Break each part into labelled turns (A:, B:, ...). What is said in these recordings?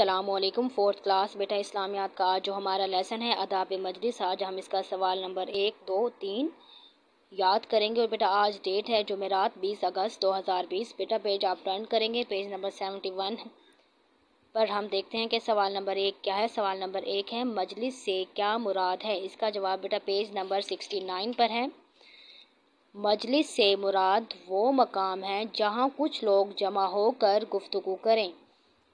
A: अल्लाम fourth class बेटा इस्लामियात का जो हमारा लेसन है अदाब मजलिस आज हम इसका सवाल नंबर एक दो तीन याद करेंगे और बेटा आज डेट है मेरा 20 अगस्त 2020 बेटा पेज आप टर्न करेंगे पेज नंबर 71 पर हम देखते हैं कि सवाल नंबर एक क्या है सवाल नंबर एक है मजलिस से क्या मुराद है इसका जवाब बेटा पेज नंबर नाइन पर है मजलिस से मुराद वो मकाम है जहाँ कुछ लोग जमा होकर गुफ्तु करें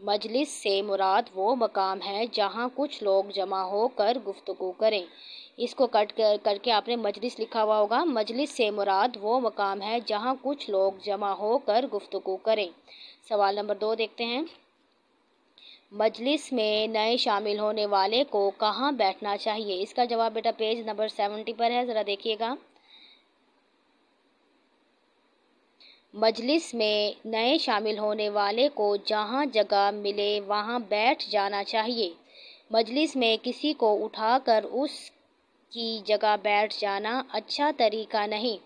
A: मजलिस से मुराद वो मकाम है जहाँ कुछ लोग जमा होकर गुफ्तु करें इसको कट कर करके आपने मजलिस लिखा हुआ होगा मजलिस से मुराद वो मकाम है जहाँ कुछ लोग जमा होकर गुफ्तु करें सवाल नंबर दो देखते हैं मजलिस में नए शामिल होने वाले को कहाँ बैठना चाहिए इसका जवाब बेटा पेज नंबर सेवेंटी पर है ज़रा देखिएगा मजलिस में नए शामिल होने वाले को जहां जगह मिले वहां बैठ जाना चाहिए मजलिस में किसी को उठाकर उसकी जगह बैठ जाना अच्छा तरीका नहीं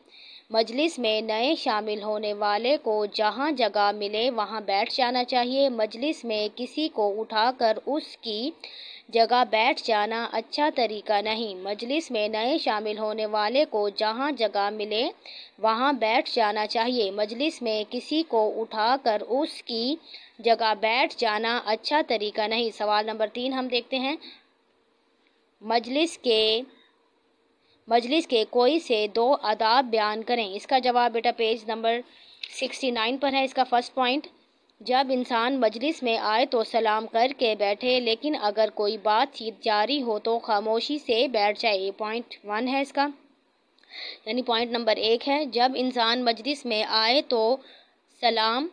A: मजलिस में नए शामिल होने वाले को जहां जगह मिले वहां बैठ जाना चाहिए मजलिस में किसी को उठाकर उसकी जगह बैठ जाना अच्छा तरीका नहीं मजलिस में नए शामिल होने वाले को जहां जगह मिले वहां बैठ जाना चाहिए मजलिस में किसी को उठाकर उसकी जगह बैठ जाना अच्छा तरीका नहीं सवाल नंबर तीन हम देखते हैं मजलिस के मजलिस के कोई से दो आदाब बयान करें इसका जवाब बेटा पेज नंबर सिक्सटी नाइन पर है इसका फर्स्ट पॉइंट जब इंसान मजलिस में आए तो सलाम करके बैठे लेकिन अगर कोई बातचीत जारी हो तो खामोशी से बैठ जाए ये पॉइंट वन है इसका यानी पॉइंट नंबर एक है जब इंसान मजलिस में आए तो सलाम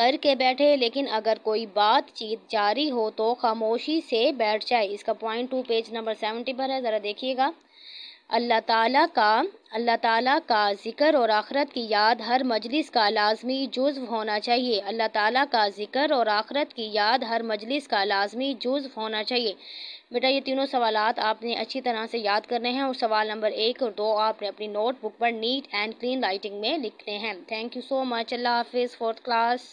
A: करके बैठे लेकिन अगर कोई बातचीत जारी हो तो खामोशी से बैठ जाए इसका point two page number seventy पर है ज़रा देखिएगा अल्लाह ताला का अल्लाह ताला का ज़िक्र और आखरत की याद हर मजलिस का लाजमी जुज्व होना चाहिए अल्लाह ताला का ज़िक्र और आखरत की याद हर मजलिस का लाजमी जुज्व होना चाहिए बेटा ये तीनों सवाल आपने अच्छी तरह से याद करने हैं और सवाल नंबर एक और दो आपने अपनी नोटबुक पर नीट एंड क्लीन राइटिंग में लिखने हैं थैंक यू सो मच अल्लाह हाफिज़ फोर्थ क्लास